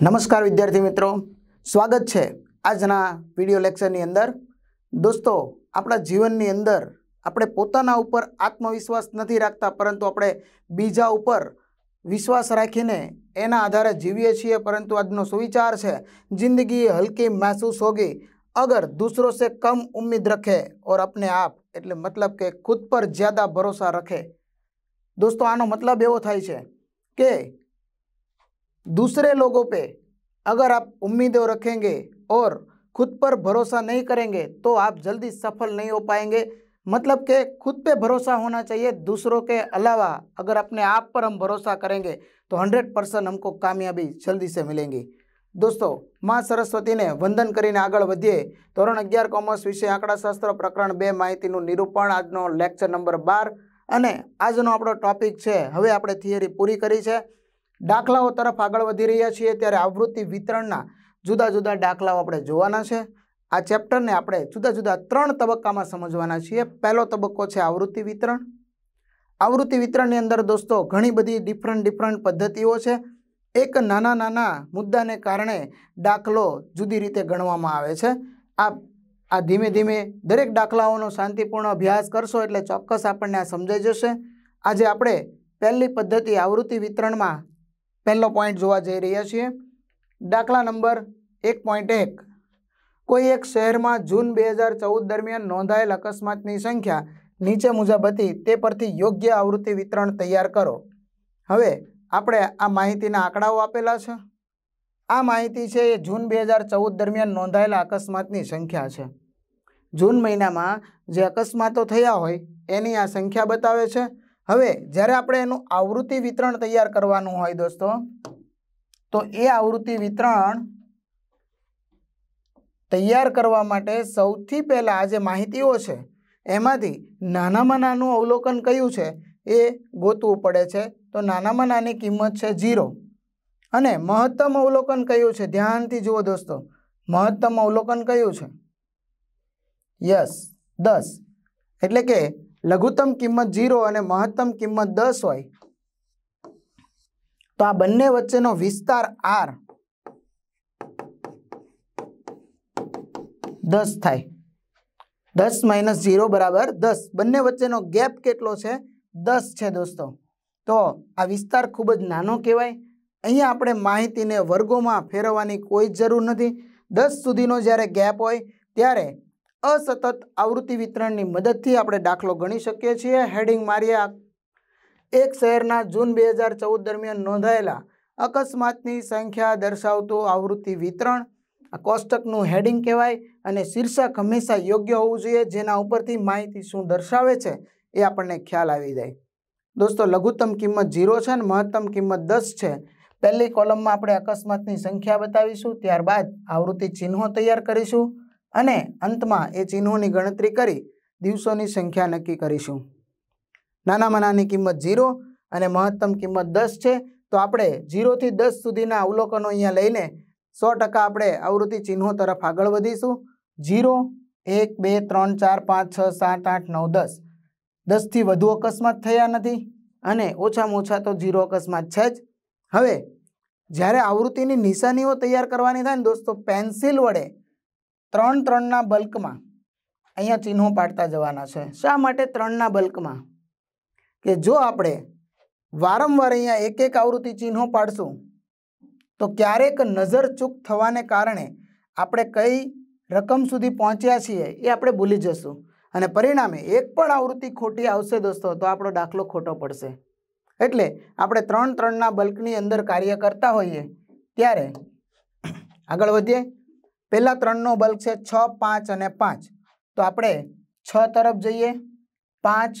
નમસ્કાર વિદ્યાર્થી મિત્રો સ્વાગત છે આજના વિડીયો લેક્ચરની અંદર દોસ્તો આપણા જીવનની અંદર આપણે પોતાના ઉપર આત્મવિશ્વાસ નથી રાખતા પરંતુ આપણે બીજા ઉપર વિશ્વાસ રાખીને એના આધારે જીવીએ છીએ પરંતુ આજનો સુવિચાર છે જિંદગી હલકી મહેસૂસ હોગી અગર દૂસરો સે કમ ઉમ્મીદ રખે ઓર આપને આપ એટલે મતલબ કે ખુદ પર જ્યાદા ભરોસા રખે દોસ્તો આનો મતલબ એવો થાય છે કે दूसरे लोगों पे अगर आप उम्मीदें रखेंगे और खुद पर भरोसा नहीं करेंगे तो आप जल्दी सफल नहीं हो पाएंगे मतलब कि खुद पे भरोसा होना चाहिए दूसरों के अलावा अगर अपने आप पर हम भरोसा करेंगे तो 100 परसेंट हमको कामयाबी जल्दी से मिलेंगी દોસ્તો મા સરસ્વતીને વંદન કરીને આગળ વધીએ ધોરણ અગિયાર કોમર્સ વિશે આંકડાશાસ્ત્ર પ્રકરણ બે માહિતીનું નિરૂપણ આજનો લેક્ચર નંબર બાર અને આજનો આપણો ટોપિક છે હવે આપણે થિયરી પૂરી કરી છે દાખલાઓ તરફ આગળ વધી રહ્યા છીએ ત્યારે આવૃત્તિ વિતરણના જુદા જુદા દાખલાઓ આપણે જોવાના છે આ ચેપ્ટરને આપણે જુદા જુદા ત્રણ તબક્કામાં સમજવાના છીએ પહેલો તબક્કો છે આવૃત્તિ વિતરણ આવૃત્તિ વિતરણની અંદર દોસ્તો ઘણી બધી ડિફરન્ટ ડિફરન્ટ પદ્ધતિઓ છે એક નાના નાના મુદ્દાને કારણે દાખલો જુદી રીતે ગણવામાં આવે છે આ આ ધીમે ધીમે દરેક દાખલાઓનો શાંતિપૂર્ણ અભ્યાસ કરશો એટલે ચોક્કસ આપણને આ સમજાઈ જશે આજે આપણે પહેલી પદ્ધતિ આવૃત્તિ વિતરણમાં પહેલો પોઈન્ટ જોવા જઈ રહ્યા છીએ દાખલા નંબર એક પોઈન્ટ એક કોઈ એક શહેરમાં જૂન બે હજાર ચૌદ દરમિયાન નોંધાયેલ અકસ્માતની સંખ્યા નીચે મુજબ હતી તે પરથી યોગ્ય આવૃત્તિ વિતરણ તૈયાર કરો હવે આપણે આ માહિતીના આંકડાઓ આપેલા છે આ માહિતી છે એ જૂન બે હજાર ચૌદ દરમિયાન નોંધાયેલા અકસ્માતની સંખ્યા છે જૂન મહિનામાં જે અકસ્માતો થયા હોય એની આ સંખ્યા બતાવે છે હવે જ્યારે આપણે એનું આવૃત્તિ વિતરણ તૈયાર કરવાનું હોય દોસ્તો તો એ આવૃત્તિ વિતરણ તૈયાર કરવા માટે સૌથી પહેલાં આ જે માહિતીઓ છે એમાંથી નાનામાં નાનું અવલોકન કયું છે એ ગોતવું પડે છે તો નાનામાં નાની કિંમત છે ઝીરો અને મહત્તમ અવલોકન કયું છે ધ્યાનથી જુઓ દોસ્તો મહત્તમ અવલોકન કયું છે યસ દસ એટલે કે લઘુત્તમ કિંમત જીરો અને મહત્તમ કિંમત દસ હોય તો આ બંને વચ્ચેનો વિસ્તાર આર દસ થાય દસ માઇનસ ઝીરો બરાબર દસ બંને વચ્ચેનો ગેપ કેટલો છે દસ છે દોસ્તો તો આ વિસ્તાર ખૂબ જ નાનો કહેવાય અહીંયા આપણે માહિતીને વર્ગોમાં ફેરવવાની કોઈ જરૂર નથી દસ સુધીનો જ્યારે ગેપ હોય ત્યારે અસતત આવૃત્તિ વિતરણની મદદથી આપણે દાખલો ગણી શકીએ છીએ હેડિંગ માર્યા એક શહેરના જૂન બે હજાર ચૌદ દરમિયાન નોંધાયેલા અકસ્માતની સંખ્યા દર્શાવતું આવૃત્તિ વિતરણ આ કોષ્ટકનું હેડિંગ કહેવાય અને શીર્ષક હંમેશા યોગ્ય હોવું જોઈએ જેના ઉપરથી માહિતી શું દર્શાવે છે એ આપણને ખ્યાલ આવી જાય દોસ્તો લઘુત્તમ કિંમત ઝીરો છે અને મહત્તમ કિંમત દસ છે પહેલી કોલમમાં આપણે અકસ્માતની સંખ્યા બતાવીશું ત્યારબાદ આવૃત્તિ ચિહ્નો તૈયાર કરીશું અને અંતમાં એ ચિહ્નોની ગણતરી કરી દિવસોની સંખ્યા નક્કી કરીશું નાનામાં નાની કિંમત ઝીરો અને મહત્તમ કિંમત દસ છે તો આપણે ઝીરોથી દસ સુધીના અવલોકનો અહીંયા લઈને સો ટકા આપણે આવૃત્તિ ચિહ્નો તરફ આગળ વધીશું ઝીરો એક બે ત્રણ ચાર પાંચ છ સાત આઠ નવ દસ દસથી વધુ અકસ્માત થયા નથી અને ઓછામાં ઓછા તો ઝીરો અકસ્માત છે જ હવે જ્યારે આવૃત્તિની નિશાનીઓ તૈયાર કરવાની થાય ને દોસ્તો પેન્સિલ વડે ત્રણ ત્રણના બલ્કમાં અહીંયા ચિહ્નો પાડતા જવાના છે શા માટે ત્રણના બલ્કમાં કે જો આપણે વારંવાર અહીંયા એક એક આવૃત્તિ ચિહ્નો પાડશું તો ક્યારેક નજર ચૂક થવાને કારણે આપણે કઈ રકમ સુધી પહોંચ્યા છીએ એ આપણે ભૂલી જશું અને પરિણામે એક પણ આવૃત્તિ ખોટી આવશે દોસ્તો તો આપણો દાખલો ખોટો પડશે એટલે આપણે ત્રણ ત્રણના બલ્કની અંદર કાર્ય કરતા હોઈએ ત્યારે આગળ વધીએ પહેલાં ત્રણનો બલ્ક છે છ પાંચ અને પાંચ તો આપણે છ તરફ જઈએ પાંચ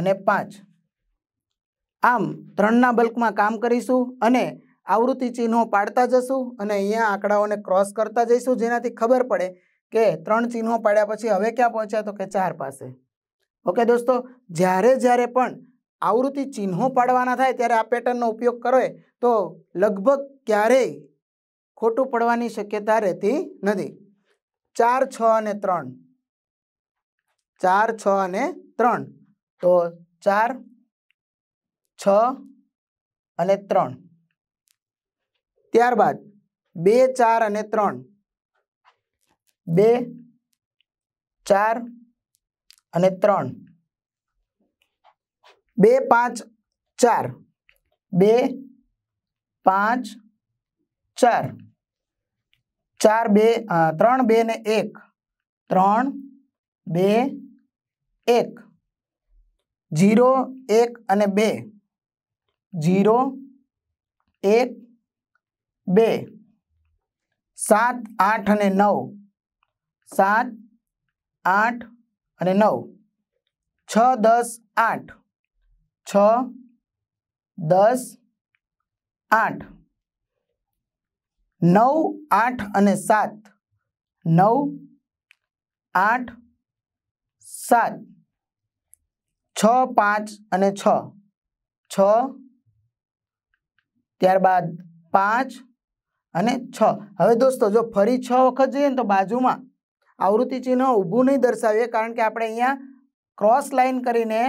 અને પાંચ આમ ત્રણના બલ્કમાં કામ કરીશું અને આવૃત્તિ ચિહ્નો પાડતા જશું અને અહીંયા આંકડાઓને ક્રોસ કરતા જઈશું જેનાથી ખબર પડે કે ત્રણ ચિહ્નો પાડ્યા પછી હવે ક્યાં પહોંચ્યા તો કે ચાર પાસે ઓકે દોસ્તો જ્યારે જ્યારે પણ આવૃત્તિ ચિહ્નો પાડવાના થાય ત્યારે આ પેટર્નનો ઉપયોગ કરો તો લગભગ ક્યારેય ખોટું પડવાની શક્યતા રહેતી નથી ચાર છ અને ત્રણ ચાર છ અને ત્રણ તો ચાર છ અને ત્રણ ત્યારબાદ બે ચાર અને ત્રણ બે ચાર અને ત્રણ બે પાંચ ચાર બે પાંચ ચાર ચાર બે ત્રણ બે ને એક ત્રણ બે એક જીરો એક અને બે ઝીરો એક બે સાત આઠ અને નવ સાત આઠ અને નવ છ દસ આઠ છ દસ આઠ નવ આઠ અને સાત નવ આઠ સાત છ પાંચ અને છ છ ત્યારબાદ પાંચ અને છ હવે દોસ્તો જો ફરી છ વખત જોઈએ ને તો બાજુમાં આવૃત્તિ ચિહ્ન ઊભું નહીં દર્શાવીએ કારણ કે આપણે અહીંયા ક્રોસ લાઇન કરીને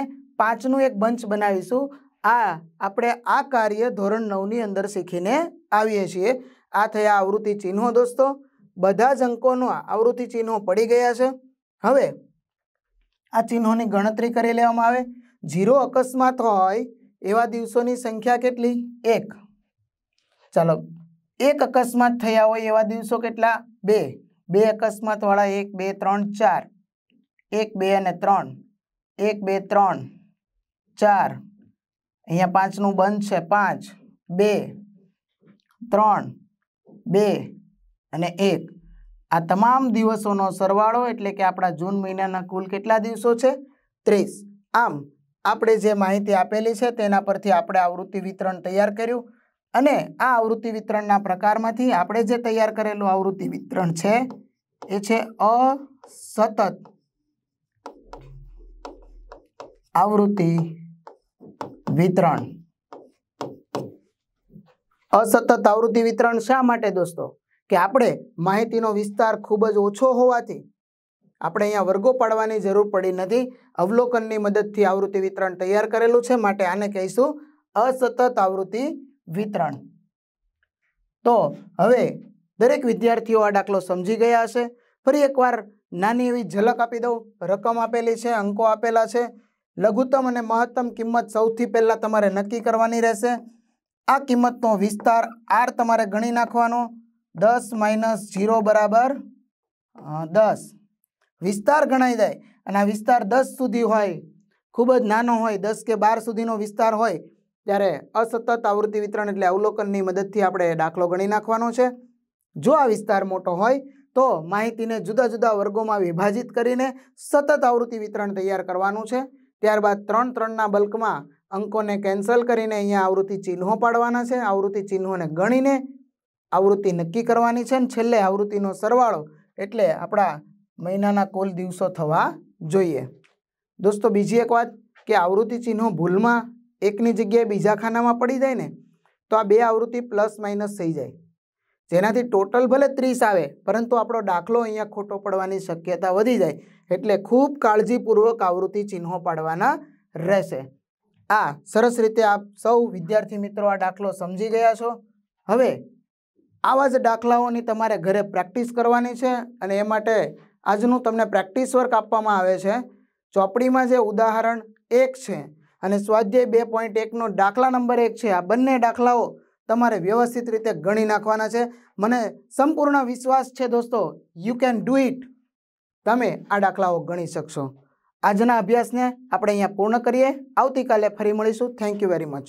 પાંચનું એક બંચ બનાવીશું આ આપણે આ કાર્ય ધોરણ નવની અંદર શીખીને આવીએ છીએ આ થયા આવૃત્તિ ચિહ્નો દોસ્તો બધા જ અંકોનો આવૃત્તિ ચિહ્નો પડી ગયા છે હવે આ ચિહ્નોની ગણતરી કરી લેવામાં આવે ઝીરો અકસ્માત હોય એવા દિવસોની સંખ્યા કેટલી એક ચાલો એક અકસ્માત થયા હોય એવા દિવસો કેટલા બે બે અકસ્માતવાળા એક બે ત્રણ ચાર એક બે અને ત્રણ એક બે ત્રણ ચાર અહીંયા પાંચનું બંધ છે પાંચ બે ત્રણ બે અને એક આ તમામ દિવસોનો સરવાળો એટલે કે આપણા જૂન મહિનાના કુલ કેટલા દિવસો છે ત્રીસ આમ આપણે જે માહિતી આપેલી છે તેના પરથી આપણે આવૃત્તિ વિતરણ તૈયાર કર્યું અને આ આવૃત્તિ વિતરણના પ્રકારમાંથી આપણે જે તૈયાર કરેલું આવૃત્તિ વિતરણ છે એ છે અસતત આવૃત્તિ વિતરણ અસતત આવૃત્તિ વિતરણ શા માટે દોસ્તો કે આપણે માહિતીનો વિસ્તાર ખૂબ જ ઓછો હોવાથી આપણે અહીંયા વર્ગો પાડવાની જરૂર પડી નથી અવલોકનની મદદથી આવૃત્તિ વિતરણ તૈયાર કરેલું છે માટે આને કહીશું અસતત આવૃત્તિ વિતરણ તો હવે દરેક વિદ્યાર્થીઓ આ દાખલો સમજી ગયા હશે ફરી એકવાર નાની એવી ઝલક આપી દઉં રકમ આપેલી છે અંકો આપેલા છે લઘુત્તમ અને મહત્તમ કિંમત સૌથી પહેલાં તમારે નક્કી કરવાની રહેશે આ કિંમતનો વિસ્તાર આર તમારે ગણી નાખવાનો દસ માઇનસ ઝીરો બરાબર દસ વિસ્તાર ગણાઈ જાય અને આ વિસ્તાર દસ સુધી હોય ખૂબ જ નાનો હોય દસ કે બાર સુધીનો વિસ્તાર હોય ત્યારે અસતત આવૃત્તિ વિતરણ એટલે અવલોકનની મદદથી આપણે દાખલો ગણી નાખવાનો છે જો આ વિસ્તાર મોટો હોય તો માહિતીને જુદા જુદા વર્ગોમાં વિભાજિત કરીને સતત આવૃત્તિ વિતરણ તૈયાર કરવાનું છે ત્યારબાદ ત્રણ ત્રણના બલ્કમાં અંકોને કેન્સલ કરીને અહીંયા આવૃત્તિ ચિહ્નો પાડવાના છે આવૃત્તિ ચિહ્નોને ગણીને આવૃત્તિ નક્કી કરવાની છે અને છેલ્લે આવૃત્તિનો સરવાળો એટલે આપણા મહિનાના કુલ દિવસો થવા જોઈએ દોસ્તો બીજી એક વાત કે આવૃત્તિ ચિહ્નો ભૂલમાં એકની જગ્યાએ બીજા ખાનામાં પડી જાય ને તો આ બે આવૃત્તિ પ્લસ માઇનસ થઈ જાય જેનાથી ટોટલ ભલે ત્રીસ આવે પરંતુ આપણો દાખલો અહીંયા ખોટો પડવાની શક્યતા વધી જાય એટલે ખૂબ કાળજીપૂર્વક આવૃત્તિ ચિહ્નો પાડવાના રહેશે આ સરસ રીતે આપ સૌ વિદ્યાર્થી મિત્રો આ દાખલો સમજી ગયા છો હવે આવા જ દાખલાઓની તમારે ઘરે પ્રેક્ટિસ કરવાની છે અને એ માટે આજનું તમને પ્રેક્ટિસ વર્ક આપવામાં આવે છે ચોપડીમાં જે ઉદાહરણ એક છે અને સ્વાધ્યાય બે પોઈન્ટ એકનો દાખલા નંબર એક છે આ બંને દાખલાઓ તમારે વ્યવસ્થિત રીતે ગણી નાખવાના છે મને સંપૂર્ણ વિશ્વાસ છે દોસ્તો યુ કેન ડૂ ઇટ તમે આ દાખલાઓ ગણી શકશો આજના અભ્યાસને આપણે અહીંયા પૂર્ણ કરીએ આવતીકાલે ફરી મળીશું થેન્ક યુ વેરી મચ